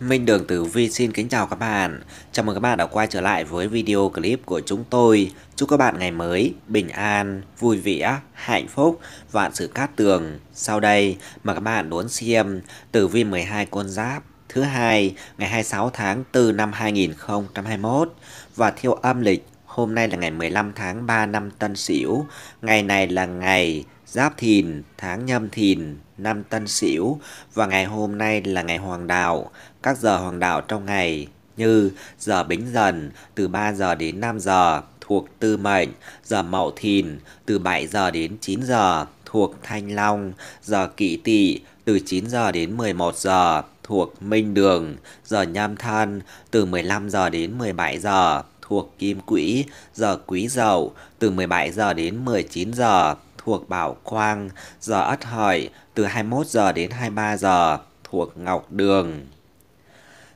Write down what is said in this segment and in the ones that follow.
Minh Đường Tử Vi xin kính chào các bạn. Chào mừng các bạn đã quay trở lại với video clip của chúng tôi. Chúc các bạn ngày mới bình an, vui vẻ, hạnh phúc, vạn sự cát tường. Sau đây mà các bạn muốn xem Tử Vi 12 con giáp thứ hai ngày 26 tháng 4 năm 2021 và theo âm lịch hôm nay là ngày 15 tháng 3 năm Tân Sửu, ngày này là ngày Giáp Thìn, tháng Nhâm Thìn, năm Tân Sửu và ngày hôm nay là ngày Hoàng đạo. Các giờ Hoàng đạo trong ngày như giờ Bính Dần từ 3 giờ đến 5 giờ thuộc Tư Mệnh, giờ Mậu Thìn từ 7 giờ đến 9 giờ thuộc Thanh Long, giờ Kỷ Tỵ từ 9 giờ đến 11 giờ thuộc Minh Đường, giờ Nham Than từ 15 giờ đến 17 giờ, thuộc Kim Quỹ, giờ Quý Dậu từ 17 giờ đến 19 giờ, thuộc Bảo Quang, giờ Ất Hợi từ 21 giờ đến 23 giờ, thuộc Ngọc Đường.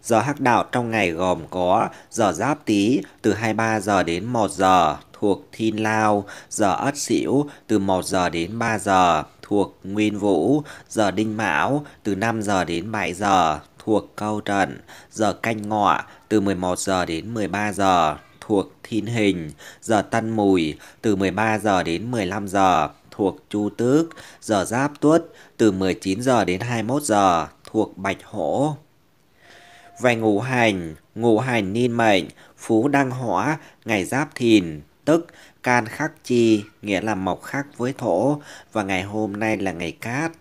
Giờ hắc đạo trong ngày gồm có giờ giáp tý từ 23 giờ đến 1 giờ thuộc Thiên Lao, giờ Ất Sửu từ 1 giờ đến 3 giờ thuộc Nguyên Vũ, giờ Đinh Mão từ 5 giờ đến 7 giờ thuộc Câu trần giờ Canh Ngọ từ 11 giờ đến 13 giờ thuộc Thiên Hình, giờ Tân Mùi từ 13 giờ đến 15 giờ thuộc Chu Tước, giờ Giáp Tuất từ 19 giờ đến 21 giờ thuộc Bạch Hổ. Về ngũ hành, ngũ hành niên mệnh, phú đăng hỏa, ngày giáp thìn, tức can khắc chi, nghĩa là mộc khắc với thổ, và ngày hôm nay là ngày cát.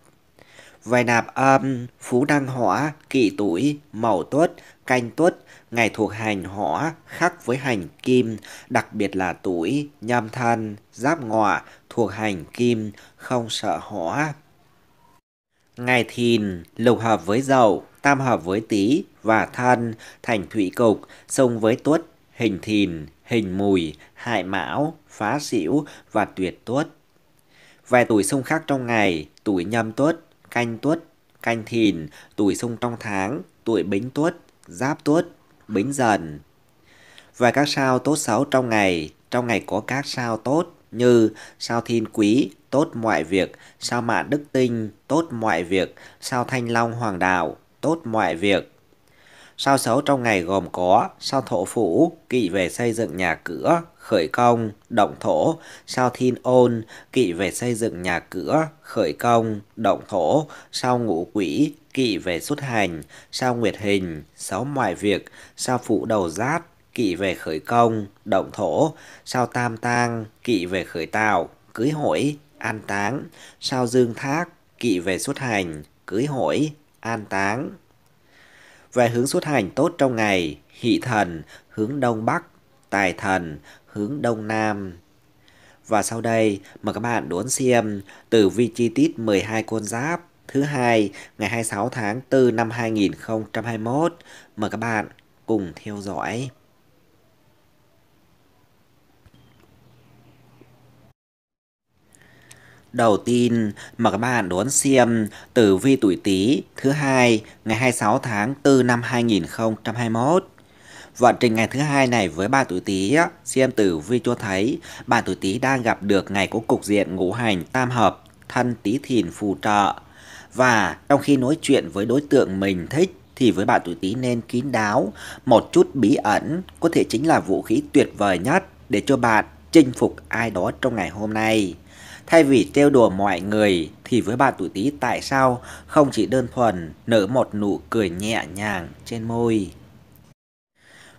Vài nạp âm, phú đăng hỏa, kỵ tuổi, mậu tuất, canh tuất, ngày thuộc hành hỏa, khắc với hành kim, đặc biệt là tuổi, nhâm thân, giáp ngọa, thuộc hành kim, không sợ hỏa. Ngày thìn, lục hợp với dậu, tam hợp với tý và thân, thành thủy cục, xông với tuất, hình thìn, hình mùi, hại mão, phá xỉu và tuyệt tuất. Vài tuổi xung khắc trong ngày, tuổi nhâm tuất, canh tuất, canh thìn, tuổi xung trong tháng, tuổi bính tuất, giáp tuất, bính dần. Và các sao tốt xấu trong ngày, trong ngày có các sao tốt như sao thiên quý, tốt mọi việc, sao mạng đức tinh, tốt mọi việc, sao thanh long hoàng đạo, tốt mọi việc. Sao xấu trong ngày gồm có sao thổ phủ, kỵ về xây dựng nhà cửa, khởi công, động thổ, sau thiên ôn, kỵ về xây dựng nhà cửa, khởi công, động thổ, sau ngũ quỷ, kỵ về xuất hành, sau nguyệt hình, sáu ngoại việc, sau phụ đầu giáp, kỵ về khởi công, động thổ, sau tam tang, kỵ về khởi tạo, cưới hỏi, an táng, sau dương thác, kỵ về xuất hành, cưới hỏi, an táng. Về hướng xuất hành tốt trong ngày, hỷ thần, hướng đông bắc, tài thần, hướng Đông Nam. Và sau đây, mời các bạn đón xem tử vi chi tiết 12 con giáp thứ hai ngày 26 tháng 4 năm 2021. Mời các bạn cùng theo dõi. Đầu tiên, mời các bạn đón xem tử vi tuổi Tý thứ hai ngày 26 tháng 4 năm 2021. Vận trình ngày thứ hai này với bà tuổi Tý, xem tử vi cho thấy bạn tuổi Tý đang gặp được ngày có cục diện ngũ hành tam hợp, thân Tý Thìn phù trợ. Và trong khi nói chuyện với đối tượng mình thích thì với bạn tuổi Tý nên kín đáo, một chút bí ẩn có thể chính là vũ khí tuyệt vời nhất để cho bạn chinh phục ai đó trong ngày hôm nay. Thay vì trêu đùa mọi người thì với bạn tuổi Tý tại sao không chỉ đơn thuần nở một nụ cười nhẹ nhàng trên môi.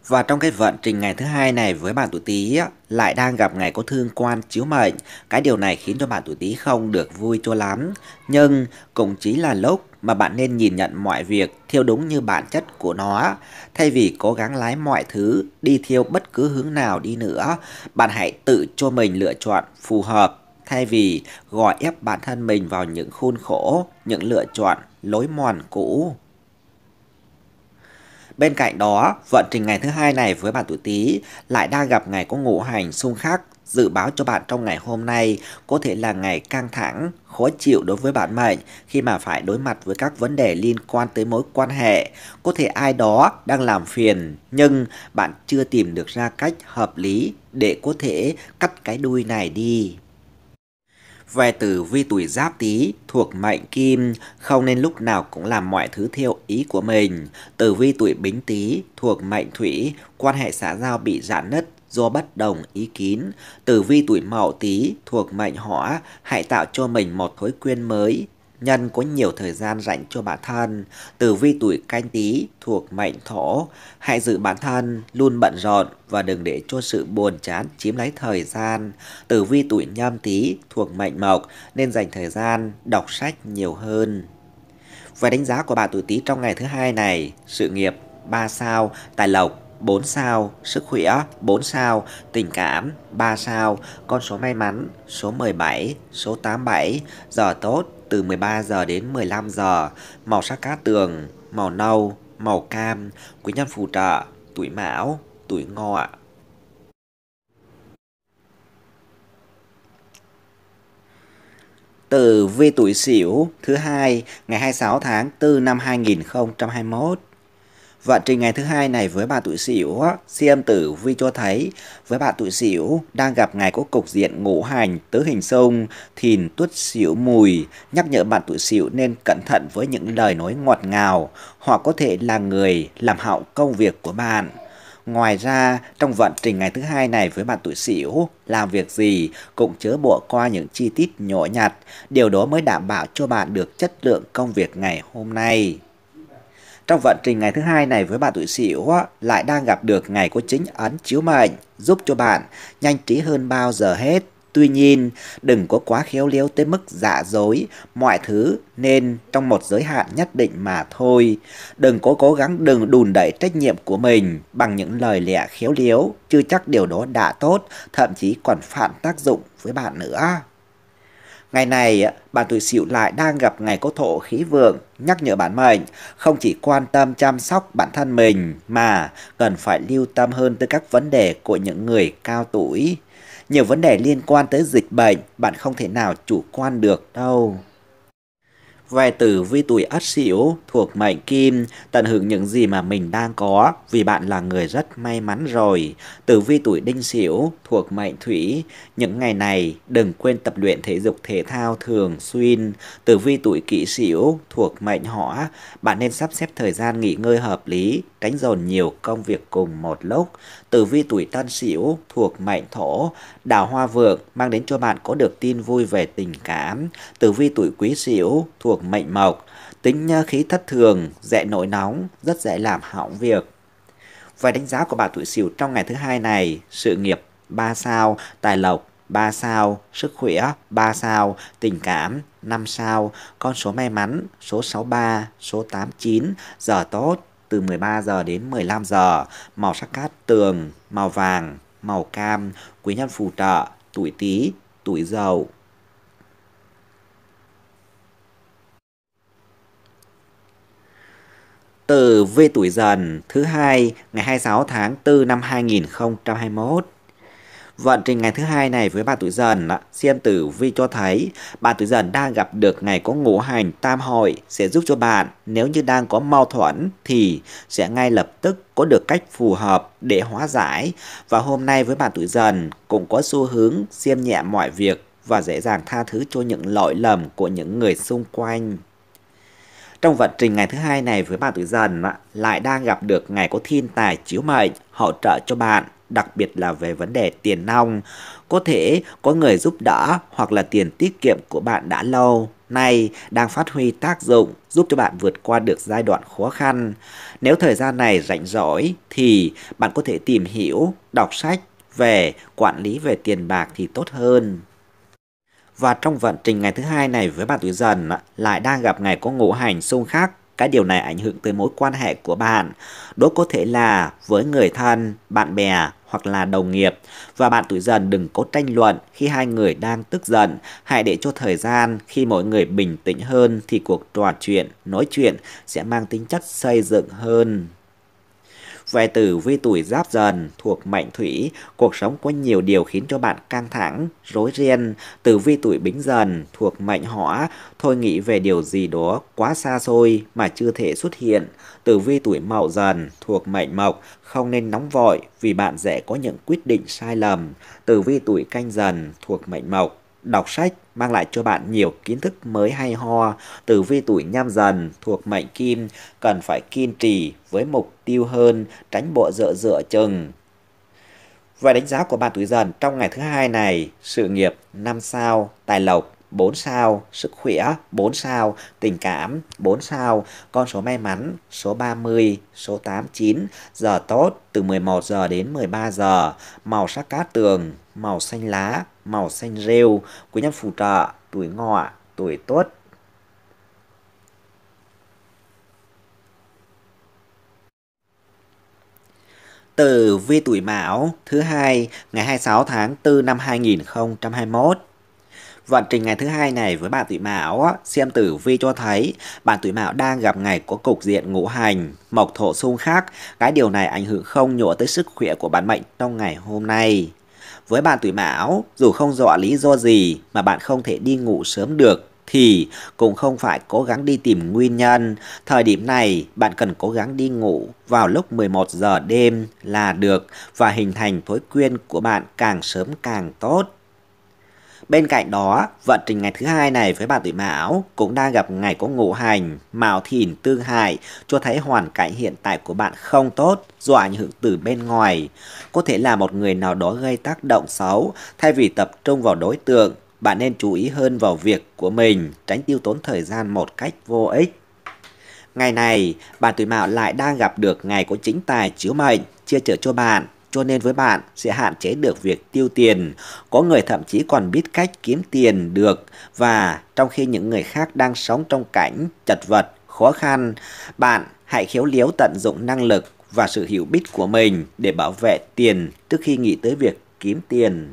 Và trong cái vận trình ngày thứ hai này với bạn tuổi Tý lại đang gặp ngày có thương quan chiếu mệnh, cái điều này khiến cho bạn tuổi Tý không được vui cho lắm, nhưng cũng chỉ là lúc mà bạn nên nhìn nhận mọi việc theo đúng như bản chất của nó, thay vì cố gắng lái mọi thứ đi theo bất cứ hướng nào đi nữa, bạn hãy tự cho mình lựa chọn phù hợp thay vì gò ép bản thân mình vào những khuôn khổ, những lựa chọn lối mòn cũ. Bên cạnh đó, vận trình ngày thứ hai này với bạn tuổi Tý lại đang gặp ngày có ngũ hành xung khắc Dự báo cho bạn trong ngày hôm nay có thể là ngày căng thẳng, khó chịu đối với bạn mệnh khi mà phải đối mặt với các vấn đề liên quan tới mối quan hệ. Có thể ai đó đang làm phiền nhưng bạn chưa tìm được ra cách hợp lý để có thể cắt cái đuôi này đi. Về tử vi tuổi giáp tý thuộc mệnh kim, không nên lúc nào cũng làm mọi thứ theo ý của mình. Tử vi tuổi bính tý thuộc mệnh thủy, quan hệ xã giao bị giãn nứt do bất đồng ý kiến. Tử vi tuổi mậu tý thuộc mệnh hỏa, hãy tạo cho mình một thói quen mới, Nhân có nhiều thời gian dành cho bản thân, từ vi tuổi canh tí thuộc mệnh thổ, hãy giữ bản thân luôn bận rộn và đừng để cho sự buồn chán chiếm lấy thời gian. từ vi tuổi nhâm tí thuộc mệnh mộc nên dành thời gian đọc sách nhiều hơn. Về đánh giá của bạn tuổi tí trong ngày thứ hai này, sự nghiệp 3 sao, tài lộc 4 sao, sức khỏe 4 sao, tình cảm 3 sao, con số may mắn số 17, số 87, giờ tốt từ 13 giờ đến 15 giờ, màu sắc cá tường, màu nâu, màu cam, quý nhân phù trợ, tuổi mão, tuổi ngọ. Tử vi tuổi Sửu thứ hai ngày 26 tháng 4 năm 2021. Vận trình ngày thứ hai này với bà tuổi Sửu, siêm tử vi cho thấy với bà tuổi Sửu đang gặp ngày có cục diện ngũ hành tứ hình xung, thìn tuất Sửu mùi, nhắc nhở bạn tuổi Sửu nên cẩn thận với những lời nói ngọt ngào, hoặc có thể là người làm hỏng công việc của bạn. Ngoài ra, trong vận trình ngày thứ hai này với bạn tuổi Sửu, làm việc gì cũng chớ bỏ qua những chi tiết nhỏ nhặt, điều đó mới đảm bảo cho bạn được chất lượng công việc ngày hôm nay. Trong vận trình ngày thứ hai này với bạn tuổi Sửu lại đang gặp được ngày có chính ấn chiếu mệnh, giúp cho bạn nhanh trí hơn bao giờ hết. Tuy nhiên, đừng có quá khéo léo tới mức giả dối, mọi thứ nên trong một giới hạn nhất định mà thôi. Đừng có cố gắng đừng đùn đẩy trách nhiệm của mình bằng những lời lẽ khéo léo, chưa chắc điều đó đã tốt, thậm chí còn phản tác dụng với bạn nữa. Ngày này, bạn tuổi Sửu lại đang gặp ngày có thổ khí vượng, nhắc nhở bản mệnh không chỉ quan tâm chăm sóc bản thân mình mà cần phải lưu tâm hơn tới các vấn đề của những người cao tuổi. Nhiều vấn đề liên quan tới dịch bệnh, bạn không thể nào chủ quan được đâu. Về tử vi tuổi ất sửu thuộc mệnh kim, tận hưởng những gì mà mình đang có vì bạn là người rất may mắn rồi. Tử vi tuổi đinh sửu thuộc mệnh thủy, những ngày này đừng quên tập luyện thể dục thể thao thường xuyên. Tử vi tuổi kỷ sửu thuộc mệnh hỏa, bạn nên sắp xếp thời gian nghỉ ngơi hợp lý, tránh dồn nhiều công việc cùng một lúc. Tử vi tuổi tân sửu thuộc mệnh thổ, đào hoa vượng mang đến cho bạn có được tin vui về tình cảm. Tử vi tuổi quý sửu thuộc mệnh mạnh mộc, tính khí thất thường, dễ nổi nóng, rất dễ làm hỏng việc. Vài đánh giá của bà tuổi Sửu trong ngày thứ hai này, sự nghiệp 3 sao, tài lộc 3 sao, sức khỏe 3 sao, tình cảm 5 sao, con số may mắn số 63, số 89, giờ tốt từ 13 giờ đến 15 giờ, màu sắc cát tường, màu vàng, màu cam, quý nhân phù trợ, tuổi Tý, tuổi Dậu. từ vi tuổi dần thứ hai ngày 26 tháng 4 năm 2021. Vận trình ngày thứ hai này với bà tuổi dần, xem tử vi cho thấy bà tuổi dần đang gặp được ngày có ngũ hành tam hội sẽ giúp cho bạn nếu như đang có mâu thuẫn thì sẽ ngay lập tức có được cách phù hợp để hóa giải. Và hôm nay với bà tuổi dần cũng có xu hướng xem nhẹ mọi việc và dễ dàng tha thứ cho những lỗi lầm của những người xung quanh. Trong vận trình ngày thứ hai này với bạn tuổi dần lại đang gặp được ngày có thiên tài chiếu mệnh hỗ trợ cho bạn đặc biệt là về vấn đề tiền nong. Có thể có người giúp đỡ hoặc là tiền tiết kiệm của bạn đã lâu nay đang phát huy tác dụng giúp cho bạn vượt qua được giai đoạn khó khăn. Nếu thời gian này rảnh rỗi thì bạn có thể tìm hiểu, đọc sách về quản lý về tiền bạc thì tốt hơn và trong vận trình ngày thứ hai này với bạn tuổi dần lại đang gặp ngày có ngũ hành xung khắc cái điều này ảnh hưởng tới mối quan hệ của bạn đó có thể là với người thân bạn bè hoặc là đồng nghiệp và bạn tuổi dần đừng có tranh luận khi hai người đang tức giận hãy để cho thời gian khi mọi người bình tĩnh hơn thì cuộc trò chuyện nói chuyện sẽ mang tính chất xây dựng hơn về tử vi tuổi giáp dần thuộc mệnh thủy, cuộc sống có nhiều điều khiến cho bạn căng thẳng, rối ren. Tử vi tuổi bính dần thuộc mệnh hỏa, thôi nghĩ về điều gì đó quá xa xôi mà chưa thể xuất hiện. Tử vi tuổi mậu dần thuộc mệnh mộc, không nên nóng vội vì bạn dễ có những quyết định sai lầm. Tử vi tuổi canh dần thuộc mệnh mộc, đọc sách mang lại cho bạn nhiều kiến thức mới hay ho. Tử vi tuổi nhâm dần thuộc mệnh kim cần phải kiên trì với mục tiêu hơn, tránh bộ dựa dựa chừng. Về đánh giá của bạn tuổi dần trong ngày thứ hai này, sự nghiệp năm sao, tài lộc 4 sao, sức khỏe 4 sao, tình cảm 4 sao, con số may mắn số 30, số 89, giờ tốt từ 11 giờ đến 13 giờ, màu sắc cát tường, màu xanh lá, màu xanh rêu, quý nhân phù trợ, tuổi ngọ, tuổi tuất, từ vi tuổi Mão thứ hai ngày 26 tháng 4 năm 2021 Vận trình ngày thứ hai này với bạn tuổi Mão, xem tử vi cho thấy bạn tuổi Mão đang gặp ngày có cục diện ngũ hành, mộc thổ xung khắc. Cái điều này ảnh hưởng không nhỏ tới sức khỏe của bản mệnh trong ngày hôm nay. Với bạn tuổi Mão, dù không rõ lý do gì mà bạn không thể đi ngủ sớm được thì cũng không phải cố gắng đi tìm nguyên nhân. Thời điểm này, bạn cần cố gắng đi ngủ vào lúc 11 giờ đêm là được và hình thành thói quen của bạn càng sớm càng tốt. Bên cạnh đó, vận trình ngày thứ hai này với bà tuổi Mão cũng đang gặp ngày có ngũ hành, mào thìn tương hại, cho thấy hoàn cảnh hiện tại của bạn không tốt, do ảnh hưởng từ bên ngoài. Có thể là một người nào đó gây tác động xấu, thay vì tập trung vào đối tượng, bạn nên chú ý hơn vào việc của mình, tránh tiêu tốn thời gian một cách vô ích. Ngày này, bạn tuổi Mão lại đang gặp được ngày có chính tài chiếu mệnh, chia trở cho bạn cho nên với bạn sẽ hạn chế được việc tiêu tiền. Có người thậm chí còn biết cách kiếm tiền được và trong khi những người khác đang sống trong cảnh chật vật, khó khăn, bạn hãy khéo léo tận dụng năng lực và sự hiểu biết của mình để bảo vệ tiền trước khi nghĩ tới việc kiếm tiền.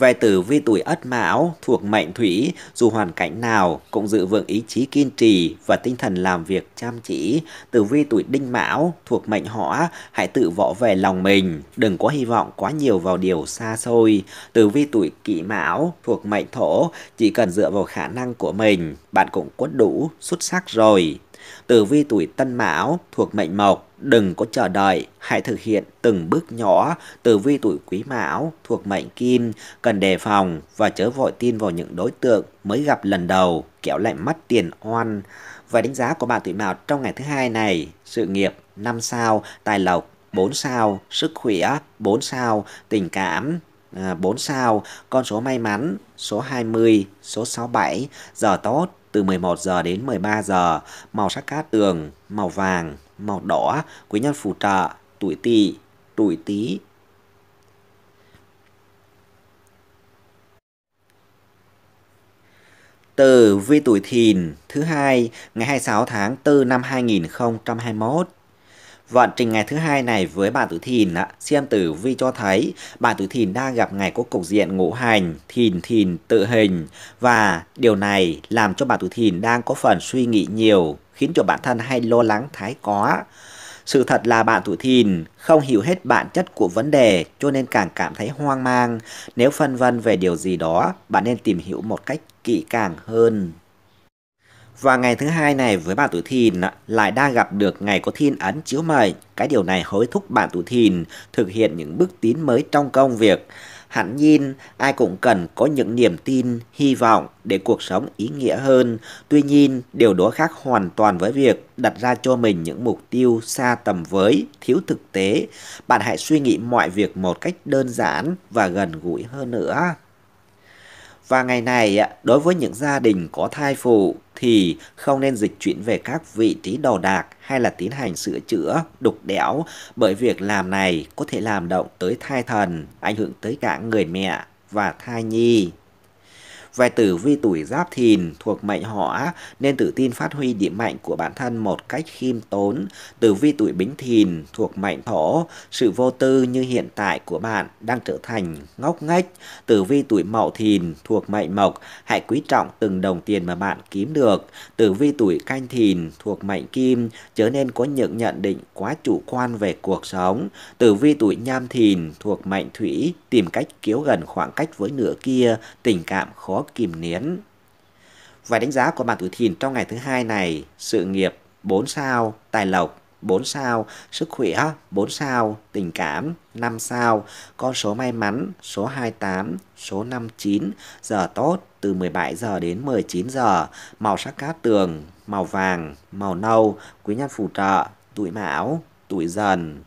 Về tử vi tuổi Ất Mão thuộc mệnh Thủy, dù hoàn cảnh nào cũng giữ vững ý chí kiên trì và tinh thần làm việc chăm chỉ. Tử vi tuổi Đinh Mão thuộc mệnh Hỏa, hãy tự võ về lòng mình, đừng có hy vọng quá nhiều vào điều xa xôi. Tử vi tuổi Kỷ Mão thuộc mệnh Thổ, chỉ cần dựa vào khả năng của mình, bạn cũng quất đủ xuất sắc rồi. Tử vi tuổi Tân Mão thuộc mệnh Mộc, Đừng có chờ đợi, hãy thực hiện từng bước nhỏ từ vi tuổi quý mão thuộc mệnh kim, cần đề phòng và chớ vội tin vào những đối tượng mới gặp lần đầu, kéo lại mất tiền oan. Và đánh giá của bạn tuổi mão trong ngày thứ hai này, sự nghiệp 5 sao, tài lộc 4 sao, sức khỏe 4 sao, tình cảm 4 à, sao, con số may mắn số 20, số 67, giờ tốt từ 11 giờ đến 13 giờ, màu sắc cát tường, màu vàng màu đỏ, quý nhân phù trợ, tuổi tỵ, tuổi tý. từ vi tuổi thìn thứ hai ngày 26 tháng 4 năm 2021. Vận trình ngày thứ hai này với bạn tuổi thìn ạ, xem tử vi cho thấy bạn tuổi thìn đang gặp ngày có cục diện ngũ hành, thìn thìn tự hình và điều này làm cho bạn tuổi thìn đang có phần suy nghĩ nhiều, khiến cho bản thân hay lo lắng thái quá. Sự thật là bạn tuổi thìn không hiểu hết bản chất của vấn đề cho nên càng cảm thấy hoang mang. Nếu phân vân về điều gì đó, bạn nên tìm hiểu một cách kỹ càng hơn. Và ngày thứ hai này với bạn tuổi thìn lại đang gặp được ngày có thiên ấn chiếu mời. Cái điều này hối thúc bạn tuổi thìn thực hiện những bước tiến mới trong công việc. Hẳn nhiên, ai cũng cần có những niềm tin, hy vọng để cuộc sống ý nghĩa hơn. Tuy nhiên, điều đó khác hoàn toàn với việc đặt ra cho mình những mục tiêu xa tầm với, thiếu thực tế. Bạn hãy suy nghĩ mọi việc một cách đơn giản và gần gũi hơn nữa. Và ngày này, đối với những gia đình có thai phụ thì không nên dịch chuyển về các vị trí đồ đạc hay là tiến hành sửa chữa, đục đẽo bởi việc làm này có thể làm động tới thai thần, ảnh hưởng tới cả người mẹ và thai nhi. Về tử vi tuổi giáp thìn thuộc mệnh hỏa nên tự tin phát huy điểm mạnh của bản thân một cách khiêm tốn. Tử vi tuổi bính thìn thuộc mệnh thổ, sự vô tư như hiện tại của bạn đang trở thành ngốc nghếch. Tử vi tuổi mậu thìn thuộc mệnh mộc, hãy quý trọng từng đồng tiền mà bạn kiếm được. Tử vi tuổi canh thìn thuộc mệnh kim, chớ nên có những nhận định quá chủ quan về cuộc sống. Tử vi tuổi nhâm thìn thuộc mệnh thủy, tìm cách kéo gần khoảng cách với nửa kia, tình cảm khó gỗ kìm nén. Vài đánh giá của bạn tuổi thìn trong ngày thứ hai này, sự nghiệp 4 sao, tài lộc 4 sao, sức khỏe 4 sao, tình cảm 5 sao, con số may mắn số 28, số 59, giờ tốt từ 17 giờ đến 19 giờ, màu sắc cát tường, màu vàng, màu nâu, quý nhân phù trợ, tuổi mão, tuổi dần.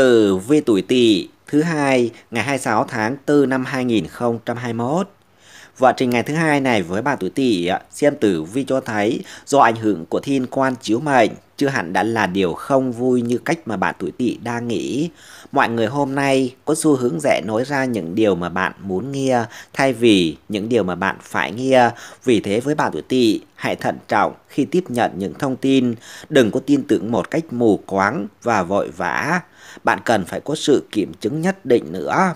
tử vi tuổi Tỵ thứ hai ngày 26 tháng 4 năm 2021. Và trình ngày thứ hai này với bạn tuổi Tỵ, xem tử vi cho thấy do ảnh hưởng của thiên quan chiếu mệnh chưa hẳn đã là điều không vui như cách mà bạn tuổi tỵ đang nghĩ. Mọi người hôm nay có xu hướng dễ nói ra những điều mà bạn muốn nghe thay vì những điều mà bạn phải nghe. Vì thế với bạn tuổi tỵ, hãy thận trọng khi tiếp nhận những thông tin, đừng có tin tưởng một cách mù quáng và vội vã. Bạn cần phải có sự kiểm chứng nhất định nữa.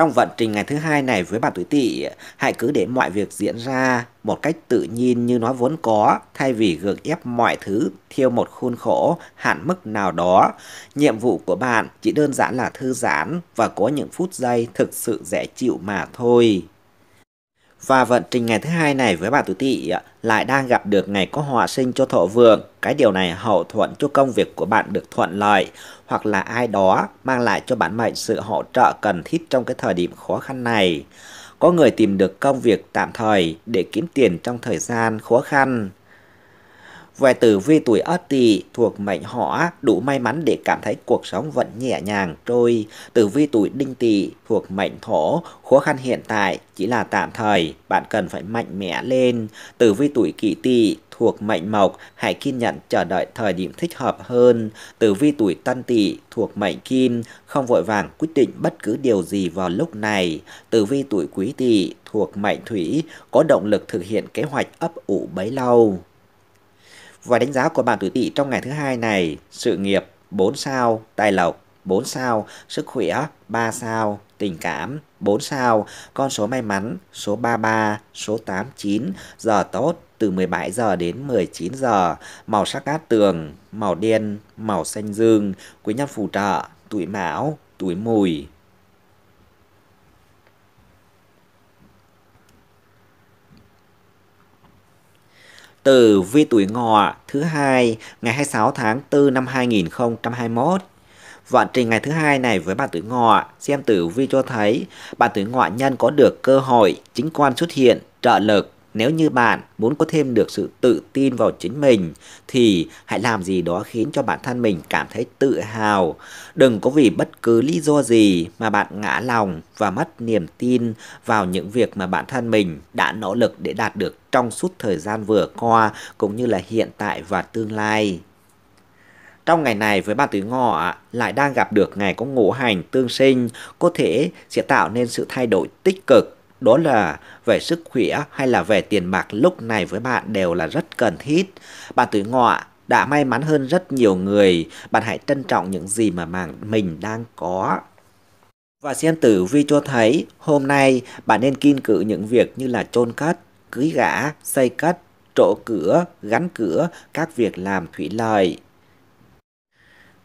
Trong vận trình ngày thứ hai này với bạn tuổi tỵ, hãy cứ để mọi việc diễn ra một cách tự nhiên như nó vốn có, thay vì gượng ép mọi thứ theo một khuôn khổ hạn mức nào đó. Nhiệm vụ của bạn chỉ đơn giản là thư giãn và có những phút giây thực sự dễ chịu mà thôi. Và vận trình ngày thứ hai này với bà Tứ Tỵ lại đang gặp được ngày có họa sinh cho thọ vượng. Cái điều này hậu thuận cho công việc của bạn được thuận lợi hoặc là ai đó mang lại cho bạn mệnh sự hỗ trợ cần thiết trong cái thời điểm khó khăn này. Có người tìm được công việc tạm thời để kiếm tiền trong thời gian khó khăn. Vài tử vi tuổi Ất Tỵ thuộc mệnh Hỏa đủ may mắn để cảm thấy cuộc sống vẫn nhẹ nhàng trôi. Tử vi tuổi Đinh Tỵ thuộc mệnh Thổ, khó khăn hiện tại chỉ là tạm thời, bạn cần phải mạnh mẽ lên. Tử vi tuổi Kỷ Tỵ thuộc mệnh Mộc, hãy kiên nhẫn chờ đợi thời điểm thích hợp hơn. Tử vi tuổi Tân Tỵ thuộc mệnh Kim, không vội vàng quyết định bất cứ điều gì vào lúc này. Tử vi tuổi Quý Tỵ thuộc mệnh Thủy, có động lực thực hiện kế hoạch ấp ủ bấy lâu. Và đánh giá của bạn tuổi tỵ trong ngày thứ hai này, sự nghiệp 4 sao, tài lộc 4 sao, sức khỏe 3 sao, tình cảm 4 sao, con số may mắn số 33, số 89, giờ tốt từ 17 giờ đến 19 giờ, màu sắc cát tường, màu đen, màu xanh dương, quý nhân phù trợ, tuổi mão, tuổi mùi. từ vi tuổi ngọ thứ hai ngày 26 tháng 4 năm 2021. Vận trình ngày thứ hai này với bạn tuổi ngọ, xem tử vi cho thấy bạn tuổi ngọ nhân có được cơ hội chính quan xuất hiện, trợ lực nếu như bạn muốn có thêm được sự tự tin vào chính mình thì hãy làm gì đó khiến cho bản thân mình cảm thấy tự hào. Đừng có vì bất cứ lý do gì mà bạn ngã lòng và mất niềm tin vào những việc mà bản thân mình đã nỗ lực để đạt được trong suốt thời gian vừa qua cũng như là hiện tại và tương lai. Trong ngày này với bạn tuổi ngọ lại đang gặp được ngày có ngũ hành tương sinh, có thể sẽ tạo nên sự thay đổi tích cực đó là về sức khỏe hay là về tiền bạc lúc này với bạn đều là rất cần thiết. Bạn tuổi ngọ đã may mắn hơn rất nhiều người, bạn hãy trân trọng những gì mà mạng mình đang có. Và xem tử vi cho thấy, hôm nay bạn nên kiên cự những việc như là chôn cất, cưới gã, xây cất, trổ cửa, gắn cửa, các việc làm thủy lợi.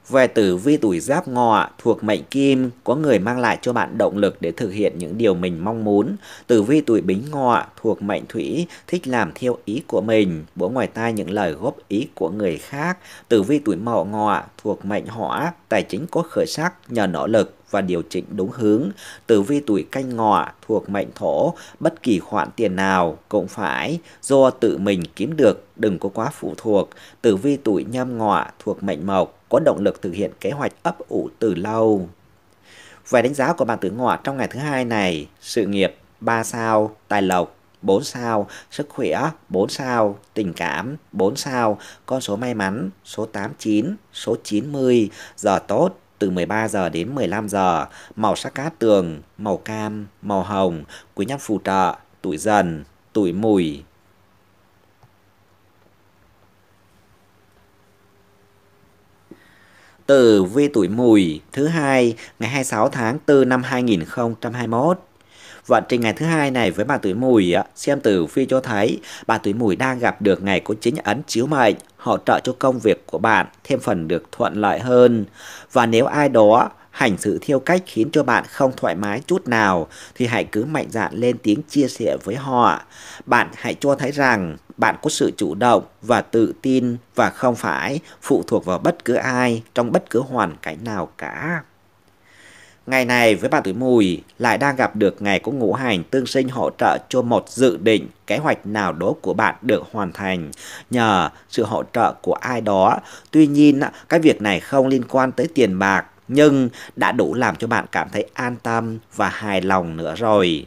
Về tử vi tuổi giáp ngọ thuộc mệnh kim có người mang lại cho bạn động lực để thực hiện những điều mình mong muốn. Tử vi tuổi bính ngọ thuộc mệnh thủy thích làm theo ý của mình, bỏ ngoài tai những lời góp ý của người khác. Tử vi tuổi mậu ngọ thuộc mệnh hỏa tài chính có khởi sắc nhờ nỗ lực và điều chỉnh đúng hướng. Tử vi tuổi canh ngọ thuộc mệnh thổ, bất kỳ khoản tiền nào cũng phải do tự mình kiếm được, đừng có quá phụ thuộc. Tử vi tuổi nhâm ngọ thuộc mệnh mộc, có động lực thực hiện kế hoạch ấp ủ từ lâu. Về đánh giá của bạn tử ngọ trong ngày thứ hai này, sự nghiệp 3 sao, tài lộc 4 sao, sức khỏe 4 sao, tình cảm 4 sao, con số may mắn số 89, số 90, giờ tốt từ 13 giờ đến 15 giờ, màu sắc cát tường, màu cam, màu hồng, quý nhân phù trợ, tuổi dần, tuổi mùi. tử vi tuổi mùi thứ hai ngày 26 tháng 4 năm 2021. Vận trình ngày thứ hai này với bà tuổi mùi xem tử vi cho thấy bà tuổi mùi đang gặp được ngày có chính ấn chiếu mệnh hỗ trợ cho công việc của bạn thêm phần được thuận lợi hơn. Và nếu ai đó hành sự theo cách khiến cho bạn không thoải mái chút nào thì hãy cứ mạnh dạn lên tiếng chia sẻ với họ. Bạn hãy cho thấy rằng bạn có sự chủ động và tự tin và không phải phụ thuộc vào bất cứ ai trong bất cứ hoàn cảnh nào cả. Ngày này với bạn tuổi mùi lại đang gặp được ngày có ngũ hành tương sinh hỗ trợ cho một dự định kế hoạch nào đó của bạn được hoàn thành nhờ sự hỗ trợ của ai đó. Tuy nhiên, cái việc này không liên quan tới tiền bạc nhưng đã đủ làm cho bạn cảm thấy an tâm và hài lòng nữa rồi.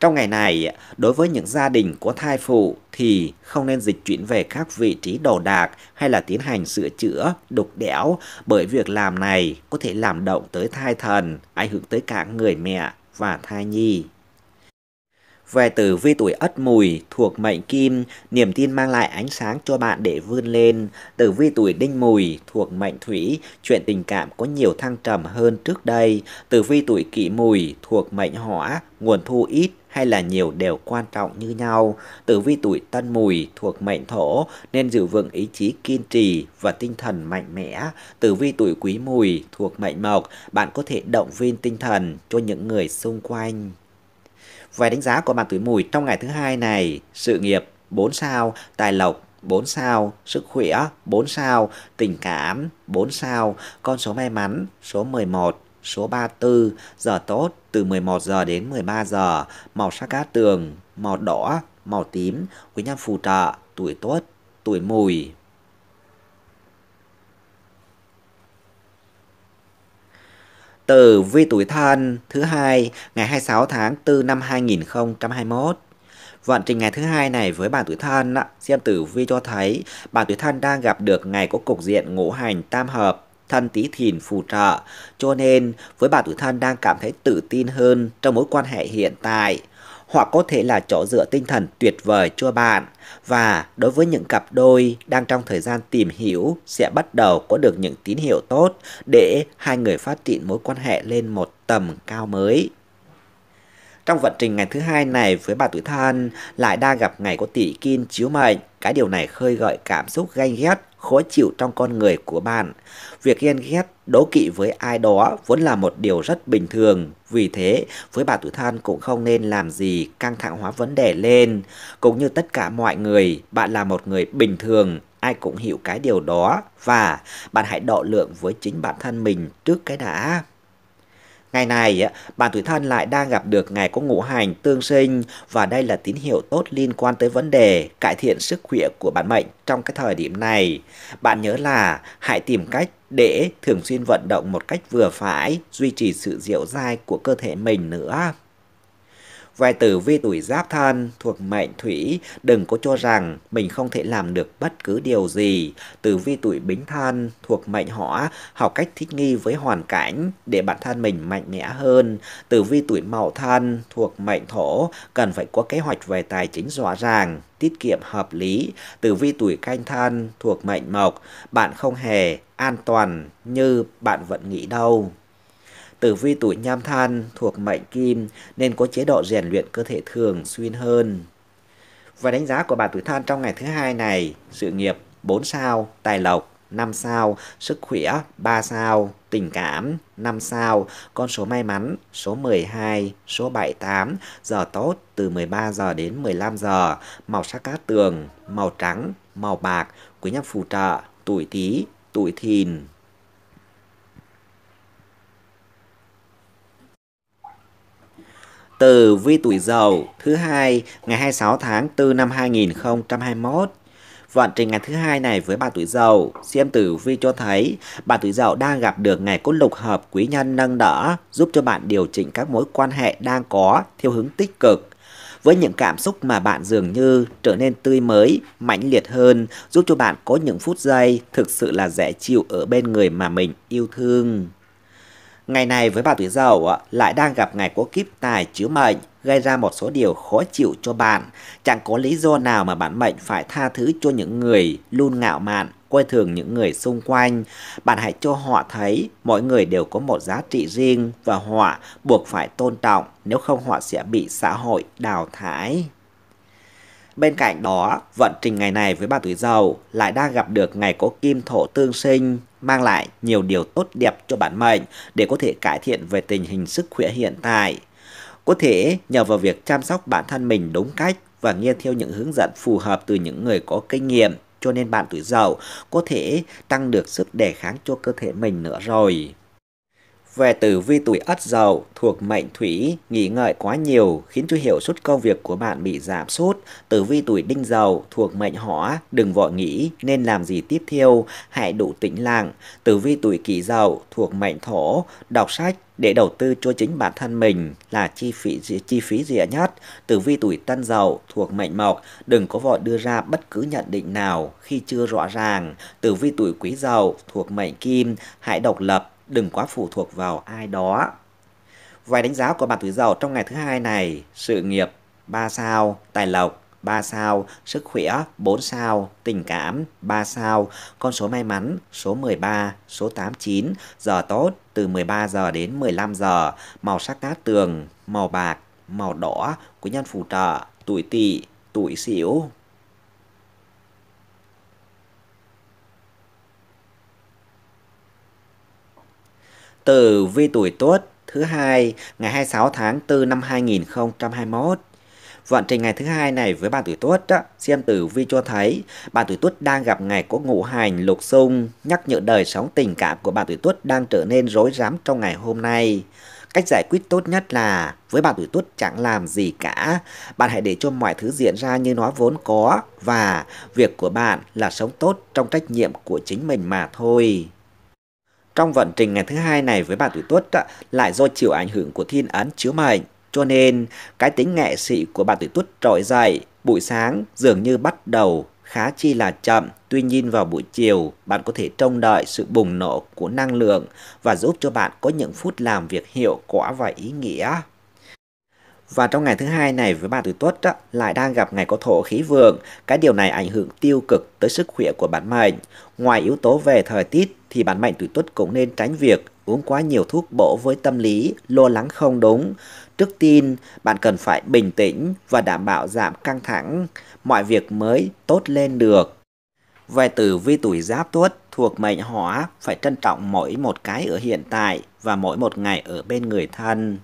Trong ngày này, đối với những gia đình có thai phụ thì không nên dịch chuyển về các vị trí đồ đạc hay là tiến hành sửa chữa, đục đẽo bởi việc làm này có thể làm động tới thai thần, ảnh hưởng tới cả người mẹ và thai nhi. Về tử vi tuổi ất mùi thuộc mệnh kim, niềm tin mang lại ánh sáng cho bạn để vươn lên. Tử vi tuổi đinh mùi thuộc mệnh thủy, chuyện tình cảm có nhiều thăng trầm hơn trước đây. Tử vi tuổi kỷ mùi thuộc mệnh hỏa, nguồn thu ít hay là nhiều đều quan trọng như nhau. Tử vi tuổi tân mùi thuộc mệnh thổ nên giữ vững ý chí kiên trì và tinh thần mạnh mẽ. Tử vi tuổi quý mùi thuộc mệnh mộc, bạn có thể động viên tinh thần cho những người xung quanh. Về đánh giá của bạn tuổi mùi trong ngày thứ hai này, sự nghiệp 4 sao, tài lộc 4 sao, sức khỏe 4 sao, tình cảm 4 sao, con số may mắn số 11, số 34, giờ tốt từ 11 giờ đến 13 giờ, màu sắc cát tường, màu đỏ, màu tím, quý nhân phù trợ, tuổi tốt, tuổi mùi. từ vi tuổi thân thứ hai ngày 26 tháng 4 năm 2021. Vận trình ngày thứ hai này với bạn tuổi thân, xem tử vi cho thấy bạn tuổi thân đang gặp được ngày có cục diện ngũ hành tam hợp, thân tí thìn phù trợ. Cho nên với bạn tuổi thân đang cảm thấy tự tin hơn trong mối quan hệ hiện tại – hoặc có thể là chỗ dựa tinh thần tuyệt vời cho bạn. Và đối với những cặp đôi đang trong thời gian tìm hiểu sẽ bắt đầu có được những tín hiệu tốt để hai người phát triển mối quan hệ lên một tầm cao mới. Trong vận trình ngày thứ hai này với bà tuổi thân lại đang gặp ngày có tỷ kim chiếu mệnh, cái điều này khơi gợi cảm xúc ganh ghét khó chịu trong con người của bạn. Việc ghen ghét, đố kỵ với ai đó vốn là một điều rất bình thường. Vì thế, với bà tuổi thân cũng không nên làm gì căng thẳng hóa vấn đề lên. Cũng như tất cả mọi người, bạn là một người bình thường, ai cũng hiểu cái điều đó và bạn hãy độ lượng với chính bản thân mình trước cái đã. Ngày này, bạn tuổi thân lại đang gặp được ngày có ngũ hành tương sinh và đây là tín hiệu tốt liên quan tới vấn đề cải thiện sức khỏe của bản mệnh trong cái thời điểm này. Bạn nhớ là hãy tìm cách để thường xuyên vận động một cách vừa phải, duy trì sự dẻo dai của cơ thể mình nữa. Vài tử vi tuổi giáp thân thuộc mệnh thủy, đừng có cho rằng mình không thể làm được bất cứ điều gì. Tử vi tuổi bính thân thuộc mệnh hỏa, học cách thích nghi với hoàn cảnh để bản thân mình mạnh mẽ hơn. Tử vi tuổi mậu thân thuộc mệnh thổ, cần phải có kế hoạch về tài chính rõ ràng, tiết kiệm hợp lý. Tử vi tuổi canh thân thuộc mệnh mộc, bạn không hề an toàn như bạn vẫn nghĩ đâu. Tử vi tuổi nham than thuộc mệnh kim nên có chế độ rèn luyện cơ thể thường xuyên hơn. Và đánh giá của bạn tuổi than trong ngày thứ hai này, sự nghiệp 4 sao, tài lộc 5 sao, sức khỏe 3 sao, tình cảm 5 sao, con số may mắn số 12, số 78, giờ tốt từ 13 giờ đến 15 giờ, màu sắc cát tường, màu trắng, màu bạc, quý nhân phù trợ, tuổi Tý, tuổi Thìn, từ vi tuổi dậu thứ hai ngày 26 tháng 4 năm 2021. Vận trình ngày thứ hai này với bà tuổi dậu, xem tử vi cho thấy bà tuổi dậu đang gặp được ngày cốt lục hợp quý nhân nâng đỡ, giúp cho bạn điều chỉnh các mối quan hệ đang có theo hướng tích cực với những cảm xúc mà bạn dường như trở nên tươi mới, mãnh liệt hơn, giúp cho bạn có những phút giây thực sự là dễ chịu ở bên người mà mình yêu thương. Ngày này với bà tuổi dậu lại đang gặp ngày có kiếp tài chứa mệnh, gây ra một số điều khó chịu cho bạn. Chẳng có lý do nào mà bạn mệnh phải tha thứ cho những người luôn ngạo mạn, coi thường những người xung quanh. Bạn hãy cho họ thấy mỗi người đều có một giá trị riêng và họ buộc phải tôn trọng, nếu không họ sẽ bị xã hội đào thải. Bên cạnh đó, vận trình ngày này với bà tuổi dậu lại đang gặp được ngày có kim thổ tương sinh, mang lại nhiều điều tốt đẹp cho bản mệnh để có thể cải thiện về tình hình sức khỏe hiện tại. Có thể nhờ vào việc chăm sóc bản thân mình đúng cách và nghe theo những hướng dẫn phù hợp từ những người có kinh nghiệm cho nên bạn tuổi giàu có thể tăng được sức đề kháng cho cơ thể mình nữa rồi. Về tử vi tuổi ất dậu thuộc mệnh thủy, nghỉ ngợi quá nhiều khiến cho hiệu suất công việc của bạn bị giảm sút. Tử vi tuổi đinh dậu thuộc mệnh hỏa, đừng vội nghĩ nên làm gì tiếp theo, hãy đủ tĩnh lặng. Tử vi tuổi kỷ dậu thuộc mệnh thổ, đọc sách để đầu tư cho chính bản thân mình là chi phí chi phí rẻ nhất. Tử vi tuổi Tân Dậu thuộc mệnh Mộc, đừng có vội đưa ra bất cứ nhận định nào khi chưa rõ ràng. Tử vi tuổi Quý Dậu thuộc mệnh Kim, hãy độc lập đừng quá phụ thuộc vào ai đó. Vài đánh giá của bạn tuổi Dậu trong ngày thứ hai này, sự nghiệp 3 sao, tài lộc 3 sao, sức khỏe 4 sao, tình cảm 3 sao, con số may mắn số 13, số 89, giờ tốt từ 13 giờ đến 15 giờ, màu sắc cát tường, màu bạc, màu đỏ, quý nhân phù trợ, tuổi tỵ, tuổi sửu tử vi tuổi Tuất thứ hai ngày 26 tháng 4 năm 2021. Vận trình ngày thứ hai này với bạn tuổi Tuất đó, xem tử vi cho thấy bạn tuổi Tuất đang gặp ngày có ngũ hành lục xung, nhắc nhở đời sống tình cảm của bạn tuổi Tuất đang trở nên rối rắm trong ngày hôm nay. Cách giải quyết tốt nhất là với bạn tuổi Tuất chẳng làm gì cả, bạn hãy để cho mọi thứ diễn ra như nó vốn có và việc của bạn là sống tốt trong trách nhiệm của chính mình mà thôi trong vận trình ngày thứ hai này với bạn tuổi tuất lại do chịu ảnh hưởng của thiên ấn chiếu mệnh cho nên cái tính nghệ sĩ của bạn tuổi tuất trội dậy buổi sáng dường như bắt đầu khá chi là chậm tuy nhiên vào buổi chiều bạn có thể trông đợi sự bùng nổ của năng lượng và giúp cho bạn có những phút làm việc hiệu quả và ý nghĩa và trong ngày thứ hai này với bạn tuổi tuất lại đang gặp ngày có thổ khí vượng, cái điều này ảnh hưởng tiêu cực tới sức khỏe của bản mệnh. Ngoài yếu tố về thời tiết thì bản mệnh tuổi tuất cũng nên tránh việc uống quá nhiều thuốc bổ với tâm lý lo lắng không đúng. Trước tiên, bạn cần phải bình tĩnh và đảm bảo giảm căng thẳng, mọi việc mới tốt lên được. Về tử vi tuổi giáp tuất thuộc mệnh hỏa phải trân trọng mỗi một cái ở hiện tại và mỗi một ngày ở bên người thân.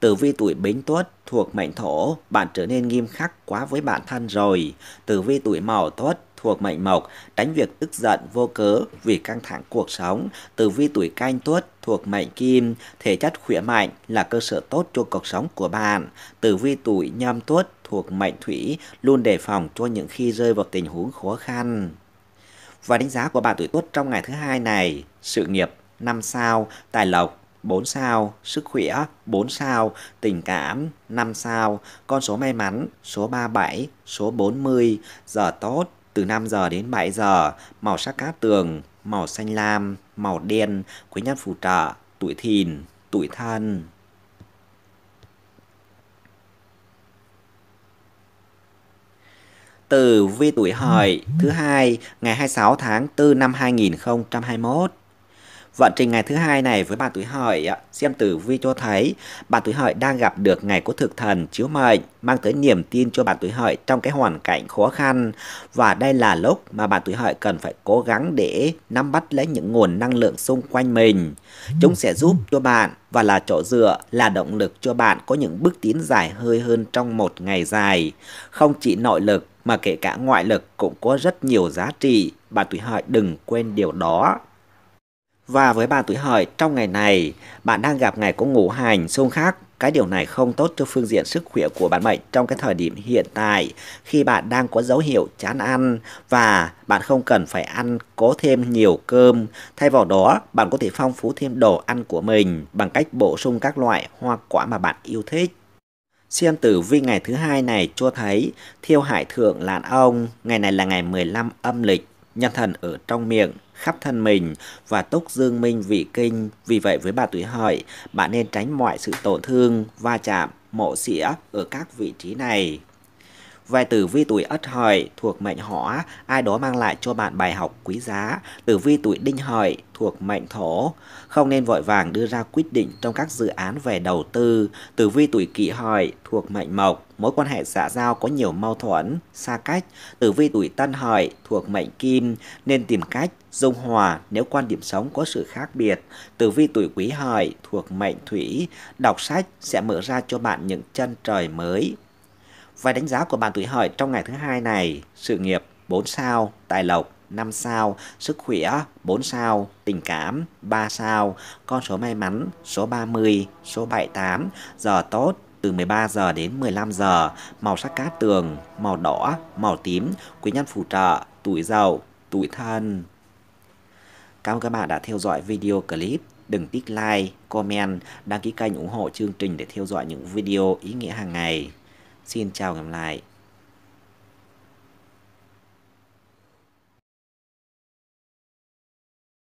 Tử vi tuổi Bính Tuất thuộc mệnh Thổ, bạn trở nên nghiêm khắc quá với bản thân rồi. Tử vi tuổi mậu Tuất thuộc mệnh Mộc, tránh việc tức giận vô cớ vì căng thẳng cuộc sống. Tử vi tuổi Canh Tuất thuộc mệnh Kim, thể chất khỏe mạnh là cơ sở tốt cho cuộc sống của bạn. Tử vi tuổi Nhâm Tuất thuộc mệnh Thủy, luôn đề phòng cho những khi rơi vào tình huống khó khăn. Và đánh giá của bạn tuổi Tuất trong ngày thứ hai này, sự nghiệp năm sao, tài lộc 4 sao, sức khỏe 4 sao, tình cảm 5 sao, con số may mắn số 37, số 40, giờ tốt từ 5 giờ đến 7 giờ, màu sắc cát tường, màu xanh lam, màu đen, quý nhân phù trợ, tuổi thìn, tuổi thân. từ vi tuổi hợi thứ hai ngày 26 tháng 4 năm 2021. Vận trình ngày thứ hai này với bà tuổi hợi xem tử vi cho thấy bà tuổi hợi đang gặp được ngày của thực thần chiếu mệnh mang tới niềm tin cho bạn tuổi hợi trong cái hoàn cảnh khó khăn và đây là lúc mà bạn tuổi hợi cần phải cố gắng để nắm bắt lấy những nguồn năng lượng xung quanh mình. Chúng sẽ giúp cho bạn và là chỗ dựa, là động lực cho bạn có những bước tiến dài hơi hơn trong một ngày dài. Không chỉ nội lực mà kể cả ngoại lực cũng có rất nhiều giá trị, bạn tuổi hợi đừng quên điều đó. Và với bạn tuổi hợi trong ngày này, bạn đang gặp ngày có ngũ hành xung khắc. Cái điều này không tốt cho phương diện sức khỏe của bạn mệnh trong cái thời điểm hiện tại khi bạn đang có dấu hiệu chán ăn và bạn không cần phải ăn có thêm nhiều cơm. Thay vào đó, bạn có thể phong phú thêm đồ ăn của mình bằng cách bổ sung các loại hoa quả mà bạn yêu thích. Xem tử vi ngày thứ hai này cho thấy thiêu hải thượng lạn ông, ngày này là ngày 15 âm lịch, nhân thần ở trong miệng, khắp thân mình và túc dương minh vị kinh. Vì vậy với bà tuổi hợi, bạn nên tránh mọi sự tổn thương, va chạm, mổ xỉa ở các vị trí này. Vài tử vi tuổi ất hợi thuộc mệnh hỏa, ai đó mang lại cho bạn bài học quý giá. Tử vi tuổi đinh hợi thuộc mệnh thổ, không nên vội vàng đưa ra quyết định trong các dự án về đầu tư. Tử vi tuổi kỷ hợi thuộc mệnh mộc, mối quan hệ xã giao có nhiều mâu thuẫn, xa cách. Tử vi tuổi tân hợi thuộc mệnh kim, nên tìm cách dung hòa nếu quan điểm sống có sự khác biệt. Tử vi tuổi quý hợi thuộc mệnh thủy, đọc sách sẽ mở ra cho bạn những chân trời mới và đánh giá của bạn tuổi hợi trong ngày thứ hai này, sự nghiệp 4 sao, tài lộc 5 sao, sức khỏe 4 sao, tình cảm 3 sao, con số may mắn số 30, số 78, giờ tốt từ 13 giờ đến 15 giờ, màu sắc cát tường, màu đỏ, màu tím, quý nhân phù trợ, tuổi giàu tuổi thân. Cảm ơn các bạn đã theo dõi video clip. Đừng tích like, comment, đăng ký kênh ủng hộ chương trình để theo dõi những video ý nghĩa hàng ngày. Xin chào gặp lại.